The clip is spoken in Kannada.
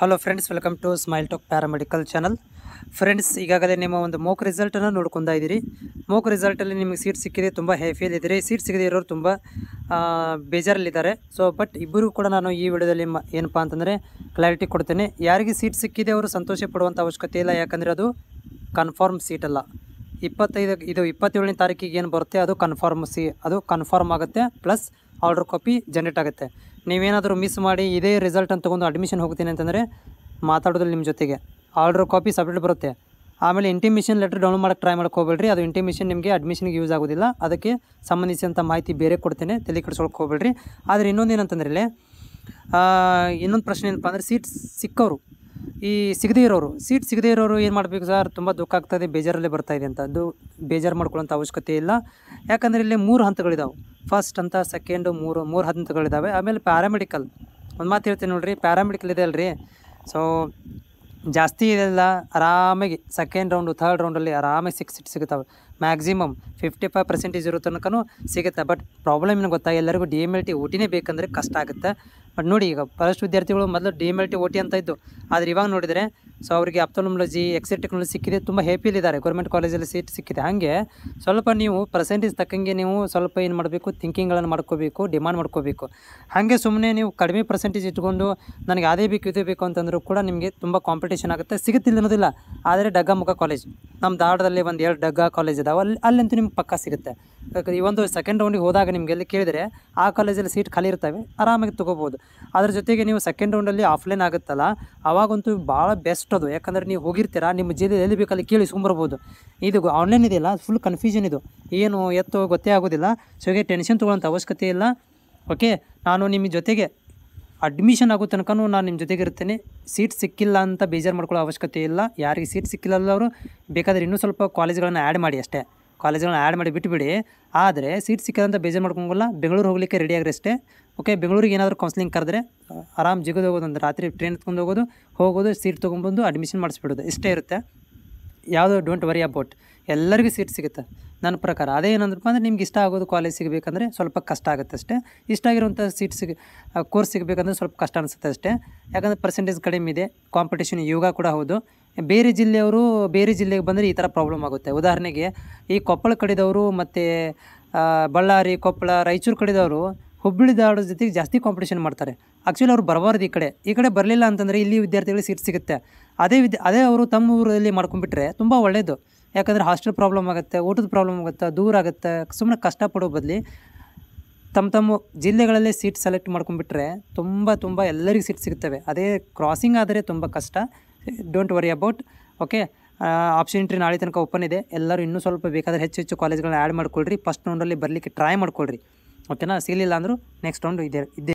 hello friends welcome to Smile Talk paramedical channel friends ಈಗಾಗಲೇ ನಿಮ್ಮ ಒಂದು ಮೋಕ್ ರಿಸಲ್ಟನ್ನು ನೋಡ್ಕೊತಾ ಇದ್ದೀರಿ ಮೋಕ್ ರಿಸಲ್ಟಲ್ಲಿ ನಿಮಗೆ ಸೀಟ್ ಸಿಕ್ಕಿದೆ ತುಂಬ ಹೆಫಿಯಲ್ಲಿ ಇದ್ದೀರಿ ಸೀಟ್ ಸಿಗದೆ ಇರೋರು ತುಂಬ ಬೇಜಾರಲ್ಲಿದ್ದಾರೆ ಸೊ ಬಟ್ ಇಬ್ಬರಿಗೂ ಕೂಡ ನಾನು ಈ ವಿಡಿಯೋದಲ್ಲಿ ಮ ಏನಪ್ಪ ಅಂತಂದರೆ ಕ್ಲಾರಿಟಿ ಕೊಡ್ತೇನೆ ಯಾರಿಗೆ ಸೀಟ್ ಸಿಕ್ಕಿದೆ ಅವರು ಸಂತೋಷ ಪಡುವಂಥ ಅವಶ್ಯಕತೆ ಇಲ್ಲ ಯಾಕಂದರೆ ಅದು ಕನ್ಫರ್ಮ್ ಸೀಟ್ ಅಲ್ಲ ಇಪ್ಪತ್ತೈದು ಇದು ಇಪ್ಪತ್ತೇಳನೇ ತಾರೀಕಿಗೆ ಏನು ಬರುತ್ತೆ ಅದು ಕನ್ಫರ್ಮ್ ಸಿ ಅದು ಕನ್ಫರ್ಮ್ ಆಗುತ್ತೆ ಪ್ಲಸ್ ಆರ್ಡರ್ ಕಾಪಿ ಜನರೇಟ್ ಆಗುತ್ತೆ ನೀವೇನಾದರೂ ಮಿಸ್ ಮಾಡಿ ಇದೇ ಅಂತ ತೊಗೊಂಡು ಅಡ್ಮಿಷನ್ ಹೋಗ್ತೀನಿ ಅಂತಂದರೆ ಮಾತಾಡೋದ್ರಲ್ಲಿ ನಿಮ್ಮ ಜೊತೆಗೆ ಆರ್ಡರ್ ಕಾಪಿ ಸಪ್ರೇಟ್ ಬರುತ್ತೆ ಆಮೇಲೆ ಇಂಟಿಮೇಷನ್ ಲೆಟ್ರ್ ಡೌನ್ಲೋಡ್ ಮಾಡೋಕ್ಕೆ ಟ್ರೈ ಮಾಡಕ್ಕೆ ಹೋಗ್ಬೇಡ್ರಿ ಅದು ಇಂಟಿಮೇಷನ್ ನಿಮಗೆ ಅಡ್ಮಿಷನ್ಗೆ ಯೂಸ್ ಆಗೋದಿಲ್ಲ ಅದಕ್ಕೆ ಸಂಬಂಧಿಸಿದಂಥ ಮಾಹಿತಿ ಬೇರೆ ಕೊಡ್ತೇನೆ ತಲೆ ಕೆಡಿಸ್ಕೊಳಕ್ಕೆ ಹೋಗ್ಬೇಡ್ರಿ ಆದರೆ ಇನ್ನೊಂದು ಏನಂತಂದ್ರೆ ಇಲ್ಲೇ ಇನ್ನೊಂದು ಪ್ರಶ್ನೆ ಏನಪ್ಪ ಅಂದರೆ ಸೀಟ್ ಸಿಕ್ಕವರು ಈ ಸಿಗದೇ ಇರೋರು ಸೀಟ್ ಸಿಗದೇ ಇರೋರು ಏನು ಮಾಡಬೇಕು ಸರ್ ತುಂಬ ದುಃಖ ಆಗ್ತದೆ ಬೇಜಾರಲ್ಲೇ ಬರ್ತಾಯಿದೆ ಅಂತ ಅದು ಬೇಜಾರು ಮಾಡ್ಕೊಳ್ಳೋಂಥ ಅವಶ್ಯಕತೆ ಇಲ್ಲ ಯಾಕಂದರೆ ಇಲ್ಲಿ ಮೂರು ಹಂತಗಳಿದಾವೆ ಫಸ್ಟ್ ಅಂತ ಸೆಕೆಂಡು ಮೂರು ಮೂರು ಹಂತಗಳಿದ್ದಾವೆ ಆಮೇಲೆ ಪ್ಯಾರಾಮೆಡಿಕಲ್ ಒಂದು ಮಾತು ಹೇಳ್ತೀನಿ ನೋಡಿರಿ ಪ್ಯಾರಾಮೆಡಿಕಲ್ ಇದೆ ಅಲ್ರಿ ಸೊ ಜಾಸ್ತಿ ಇದೆಲ್ಲ ಆರಾಮಾಗಿ ಸೆಕೆಂಡ್ ರೌಂಡು ಥರ್ಡ್ ರೌಂಡಲ್ಲಿ ಆರಾಮಾಗಿ ಸಿಕ್ಸ್ ಸೀಟ್ ಸಿಗುತ್ತವೆ ಮ್ಯಾಕ್ಸಿಮಮ್ ಫಿಫ್ಟಿ ಫೈವ್ ಪರ್ಸೆಂಟೇಜ್ ಇರೋ ತನಕ ಸಿಗುತ್ತೆ ಬಟ್ ಪ್ರಾಬ್ಲಮ್ ಏನು ಗೊತ್ತಾ ಎಲ್ಲರಿಗೂ ಡಿ ಎಮ್ ಎಲ್ ಟಿ ಓಟಿನೇ ಬೇಕಂದರೆ ಕಷ್ಟ ಆಗುತ್ತೆ ಬಟ್ ನೋಡಿ ಈಗ ಬಹಳಷ್ಟು ವಿದ್ಯಾರ್ಥಿಗಳು ಮೊದಲು D M L T O T ಅಂತ ಇದ್ದು ಆದರೆ ಇವಾಗ ನೋಡಿದರೆ ಸೊ ಅವರಿಗೆ ಅಪ್ತೊಲೊಮ್ಲಜಿ ಎಕ್ಸಿಟ್ ಟೆಕ್ನಾಲಜಿ ಸಿಕ್ಕಿದೆ ತುಂಬ ಇದ್ದಾರೆ ಗೌರ್ಮೆಂಟ್ ಕಾಲೇಜಲ್ಲಿ ಸೀಟ್ ಸಿಕ್ಕಿದೆ ಹಾಗೆ ಸ್ವಲ್ಪ ನೀವು ಪರ್ಸೆಂಟೇಜ್ ತಕ್ಕಂಗೆ ನೀವು ಸ್ವಲ್ಪ ಏನು ಮಾಡಬೇಕು ಥಿಂಕಿಂಗ್ಗಳನ್ನು ಮಾಡ್ಕೋಬೇಕು ಡಿಮಾಂಡ್ ಮಾಡ್ಕೋಬೇಕು ಹಾಗೆ ಸುಮ್ಮನೆ ನೀವು ಕಡಿಮೆ ಪರ್ಸೆಂಟೇಜ್ ಇಟ್ಕೊಂಡು ನನಗೆ ಅದೇ ಬೇಕು ಇದೇ ಬೇಕು ಅಂತಂದರೂ ಕೂಡ ನಿಮಗೆ ತುಂಬ ಕಾಂಪಿಟೇಷನ್ ಆಗುತ್ತೆ ಸಿಗುತ್ತಿಲ್ಲ ಅನ್ನೋದಿಲ್ಲ ಆದರೆ ಡಗ್ಗಮುಖ ಕಾಲೇಜ್ ನಮ್ಮ ದಾಡದಲ್ಲಿ ಒಂದು ಎರಡು ಡಗ್ಗ ಕಾಲೇಜ್ ಇದಾವೆ ಅಲ್ಲಿ ಅಲ್ಲಂತೂ ನಿಮ್ಗೆ ಪಕ್ಕ ಸಿಗುತ್ತೆ ಈ ಒಂದು ಸೆಕೆಂಡ್ ರೌಂಡಿಗೆ ಹೋದಾಗ ನಿಮಗೆ ಎಲ್ಲಿ ಕೇಳಿದರೆ ಆ ಕಾಲೇಜಲ್ಲಿ ಸೀಟ್ ಖಾಲಿ ಇರ್ತವೆ ಆರಾಮಾಗಿ ತೊಗೋಬೋದು ಅದ್ರ ಜೊತೆಗೆ ನೀವು ಸೆಕೆಂಡ್ ರೌಂಡಲ್ಲಿ ಆಫ್ಲೈನ್ ಆಗುತ್ತಲ್ಲ ಅವಾಗಂತೂ ಭಾಳ ಬೆಸ್ಟ್ ಅದು ಯಾಕಂದರೆ ನೀವು ಹೋಗಿರ್ತೀರಾ ನಿಮ್ಮ ಜಿಲ್ಲೆ ಎಲ್ಲಿ ಬೇಕಲ್ಲಿ ಕೇಳಿ ಇದು ಆನ್ಲೈನ್ ಇದೆಯಲ್ಲ ಫುಲ್ ಕನ್ಫ್ಯೂಷನ್ ಇದು ಏನು ಎತ್ತೋ ಗೊತ್ತೇ ಆಗೋದಿಲ್ಲ ಸೊ ಹೀಗೆ ಟೆನ್ಷನ್ ತೊಗೊಳ್ಳೋಂಥ ಅವಶ್ಯಕತೆ ಇಲ್ಲ ಓಕೆ ನಾನು ನಿಮ್ಮ ಜೊತೆಗೆ ಅಡ್ಮಿಷನ್ ಆಗೋ ತನಕ ನಾನು ನಿಮ್ಮ ಜೊತೆಗೆ ಇರ್ತೇನೆ ಸೀಟ್ ಸಿಕ್ಕಿಲ್ಲ ಅಂತ ಬೇಜಾರು ಮಾಡ್ಕೊಳ್ಳೋ ಅವಶ್ಯಕತೆ ಇಲ್ಲ ಯಾರಿಗೆ ಸೀಟ್ ಸಿಕ್ಕಿಲ್ಲ ಅವರು ಬೇಕಾದರೆ ಇನ್ನೂ ಸ್ವಲ್ಪ ಕಾಲೇಜ್ಗಳನ್ನು ಆ್ಯಡ್ ಮಾಡಿ ಅಷ್ಟೇ ಕಾಲೇಜ್ಗಳನ್ನ ಆ್ಯಡ್ ಮಾಡಿ ಬಿಟ್ಟುಬಿಡಿ ಆದರೆ ಸೀಟ್ ಸಿಕ್ಕದಂತ ಬೇಜಾರು ಮಾಡ್ಕೊಂಗಲ್ಲ ಬೆಂಗಳೂರು ಹೋಗಲಿಕ್ಕೆ ರೆಡಿ ಅಷ್ಟೇ ಓಕೆ ಬೆಂಗಳೂರಿಗೆ ಏನಾದರೂ ಕೌನ್ಸಿಲಿಂಗ್ ಕರೆದ್ರೆ ಆರಾಮ್ ಜಿಗೋದು ಹೋಗೋದು ಅಂದರೆ ರಾತ್ರಿ ಟ್ರೈನ್ ಎತ್ಕೊಂಡು ಹೋಗೋದು ಹೋಗೋದು ಸೀಟ್ ತೊಗೊಂಬಂದು ಅಡ್ಮಿಷನ್ ಮಾಡಿಸ್ಬಿಡೋದು ಇಷ್ಟೇ ಇರುತ್ತೆ ಯಾವುದೋ ಡೋಂಟ್ ವರಿ ಅಬೌಟ್ ಎಲ್ಲರಿಗೂ ಸೀಟ್ ಸಿಗುತ್ತೆ ನನ್ನ ಪ್ರಕಾರ ಅದೇ ಏನಂದ್ರಪ್ಪ ಅಂದರೆ ನಿಮ್ಗೆ ಇಷ್ಟ ಆಗೋದು ಕಾಲೇಜ್ ಸಿಗಬೇಕಂದ್ರೆ ಸ್ವಲ್ಪ ಕಷ್ಟ ಆಗುತ್ತೆ ಅಷ್ಟೇ ಇಷ್ಟ ಆಗಿರುವಂಥ ಸೀಟ್ ಸಿಗ ಕೋರ್ಸ್ ಸಿಗಬೇಕಂದ್ರೆ ಸ್ವಲ್ಪ ಕಷ್ಟ ಅನಿಸುತ್ತೆ ಅಷ್ಟೇ ಯಾಕಂದರೆ ಪರ್ಸೆಂಟೇಜ್ ಕಡಿಮೆ ಇದೆ ಕಾಂಪಿಟೇಷನ್ ಯೋಗ ಕೂಡ ಹೌದು ಬೇರೆ ಜಿಲ್ಲೆಯವರು ಬೇರೆ ಜಿಲ್ಲೆಗೆ ಬಂದರೆ ಈ ಥರ ಪ್ರಾಬ್ಲಮ್ ಆಗುತ್ತೆ ಉದಾಹರಣೆಗೆ ಈ ಕೊಪ್ಪಳ ಕಡೆದವರು ಮತ್ತು ಬಳ್ಳಾರಿ ಕೊಪ್ಪಳ ರಾಯಚೂರು ಕಡಿದವರು ಹುಬ್ಬಳ್ಳಿ ದಾಡ ಜೊತೆಗೆ ಜಾಸ್ತಿ ಕಾಂಪಿಟೇಷನ್ ಮಾಡ್ತಾರೆ ಆ್ಯಕ್ಚುಲಿ ಅವ್ರು ಬರಬಾರ್ದು ಈ ಕಡೆ ಈ ಕಡೆ ಬರಲಿಲ್ಲ ಅಂತಂದರೆ ಇಲ್ಲಿ ವಿದ್ಯಾರ್ಥಿಗಳಿಗೆ ಸೀಟ್ ಸಿಗುತ್ತೆ ಅದೇ ವಿದ್ಯಾ ಅದೇ ಅವರು ತಮ್ಮ ಊರಲ್ಲಿ ಮಾಡ್ಕೊಂಡ್ಬಿಟ್ರೆ ತುಂಬ ಒಳ್ಳೆಯದು ಯಾಕಂದರೆ ಹಾಸ್ಟೆಲ್ ಪ್ರಾಬ್ಲಮ್ ಆಗುತ್ತೆ ಊಟದ ಪ್ರಾಬ್ಲಮ್ ಆಗುತ್ತೆ ದೂರ ಆಗುತ್ತೆ ಸುಮ್ಮನೆ ಕಷ್ಟಪಡೋ ಬದಲಿ ತಮ್ಮ ತಮ್ಮ ಜಿಲ್ಲೆಗಳಲ್ಲೇ ಸೀಟ್ ಸೆಲೆಕ್ಟ್ ಮಾಡ್ಕೊಂಬಿಟ್ರೆ ತುಂಬ ತುಂಬ ಎಲ್ಲರಿಗೂ ಸೀಟ್ ಸಿಗುತ್ತವೆ ಅದೇ ಕ್ರಾಸಿಂಗ್ ಆದರೆ ತುಂಬ ಕಷ್ಟ don't worry about okay option entry ನಾಳೆ ತನಕ ಓಪನ್ ಇದೆ ಎಲ್ಲರೂ ಇನ್ನೂ ಸ್ವಲ್ಪ ಬೇಕಾದರೆ ಹೆಚ್ಚು ಹೆಚ್ಚು ಕಾಲೇಜ್ಗಳನ್ನ ಆ್ಯಡ್ ಮಾಡ್ಕೊಳ್ರಿ ಫಸ್ಟ್ ರೌಂಡಲ್ಲಿ ಬರಲಿಕ್ಕೆ ಟ್ರೈ ಮಾಡ್ಕೊಳ್ರಿ ಓಕೆನಾ ಸಿಗಲಿಲ್ಲ ಅಂದರೂ ನೆಕ್ಸ್ಟ್ ರೌಂಡ್ ಇದೆ